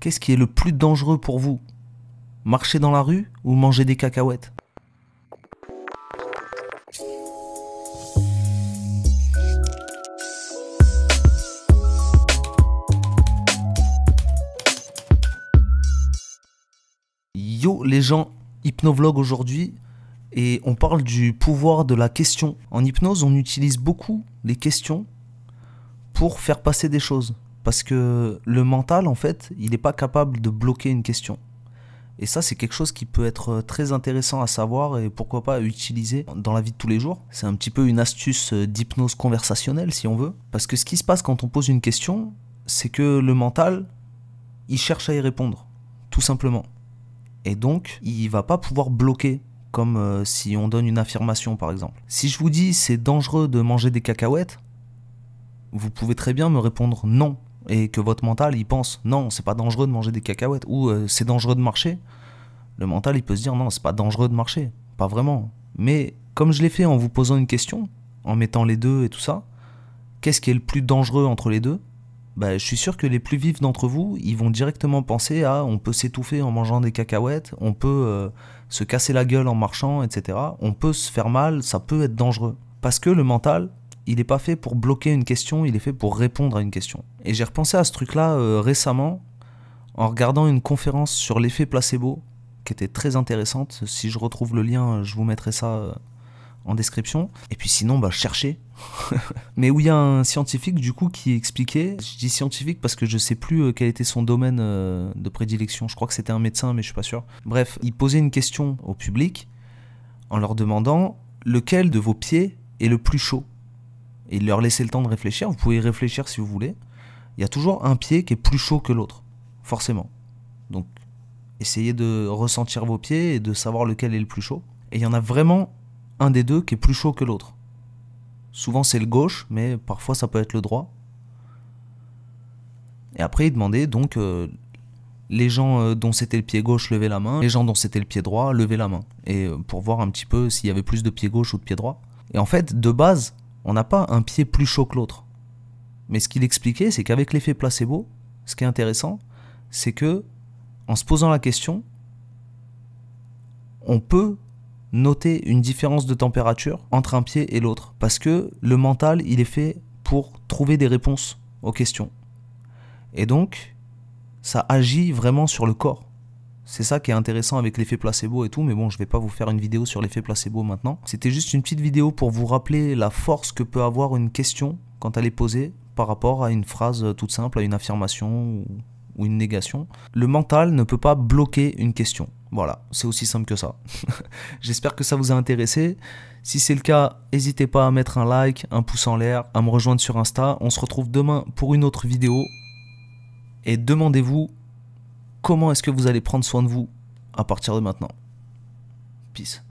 Qu'est-ce qui est le plus dangereux pour vous Marcher dans la rue ou manger des cacahuètes Yo les gens, hypnovlog aujourd'hui et on parle du pouvoir de la question. En hypnose, on utilise beaucoup les questions pour faire passer des choses. Parce que le mental, en fait, il n'est pas capable de bloquer une question. Et ça, c'est quelque chose qui peut être euh, très intéressant à savoir et pourquoi pas utiliser dans la vie de tous les jours. C'est un petit peu une astuce euh, d'hypnose conversationnelle, si on veut. Parce que ce qui se passe quand on pose une question, c'est que le mental, il cherche à y répondre, tout simplement. Et donc, il va pas pouvoir bloquer, comme euh, si on donne une affirmation, par exemple. Si je vous dis c'est dangereux de manger des cacahuètes, vous pouvez très bien me répondre non, et que votre mental il pense non, c'est pas dangereux de manger des cacahuètes ou euh, c'est dangereux de marcher, le mental il peut se dire non, c'est pas dangereux de marcher, pas vraiment. Mais comme je l'ai fait en vous posant une question, en mettant les deux et tout ça, qu'est-ce qui est le plus dangereux entre les deux bah, je suis sûr que les plus vifs d'entre vous, ils vont directement penser à on peut s'étouffer en mangeant des cacahuètes, on peut euh, se casser la gueule en marchant, etc. On peut se faire mal, ça peut être dangereux. Parce que le mental, il n'est pas fait pour bloquer une question, il est fait pour répondre à une question. Et j'ai repensé à ce truc-là euh, récemment en regardant une conférence sur l'effet placebo qui était très intéressante. Si je retrouve le lien, je vous mettrai ça euh, en description. Et puis sinon, bah, cherchez. Mais où il y a un scientifique du coup qui expliquait, je dis scientifique parce que je sais plus euh, quel était son domaine de prédilection, je crois que c'était un médecin mais je suis pas sûr. Bref, il posait une question au public en leur demandant lequel de vos pieds est le plus chaud et leur laisser le temps de réfléchir. Vous pouvez réfléchir si vous voulez. Il y a toujours un pied qui est plus chaud que l'autre, forcément. Donc, essayez de ressentir vos pieds et de savoir lequel est le plus chaud. Et il y en a vraiment un des deux qui est plus chaud que l'autre. Souvent c'est le gauche, mais parfois ça peut être le droit. Et après il demandait donc euh, les gens euh, dont c'était le pied gauche lever la main, les gens dont c'était le pied droit lever la main, et euh, pour voir un petit peu s'il y avait plus de pied gauche ou de pied droit. Et en fait de base on n'a pas un pied plus chaud que l'autre. Mais ce qu'il expliquait, c'est qu'avec l'effet placebo, ce qui est intéressant, c'est que en se posant la question, on peut noter une différence de température entre un pied et l'autre parce que le mental, il est fait pour trouver des réponses aux questions. Et donc, ça agit vraiment sur le corps. C'est ça qui est intéressant avec l'effet placebo et tout, mais bon, je vais pas vous faire une vidéo sur l'effet placebo maintenant. C'était juste une petite vidéo pour vous rappeler la force que peut avoir une question quand elle est posée par rapport à une phrase toute simple, à une affirmation ou une négation. Le mental ne peut pas bloquer une question. Voilà, c'est aussi simple que ça. J'espère que ça vous a intéressé. Si c'est le cas, n'hésitez pas à mettre un like, un pouce en l'air, à me rejoindre sur Insta. On se retrouve demain pour une autre vidéo. Et demandez-vous comment est-ce que vous allez prendre soin de vous à partir de maintenant. Peace.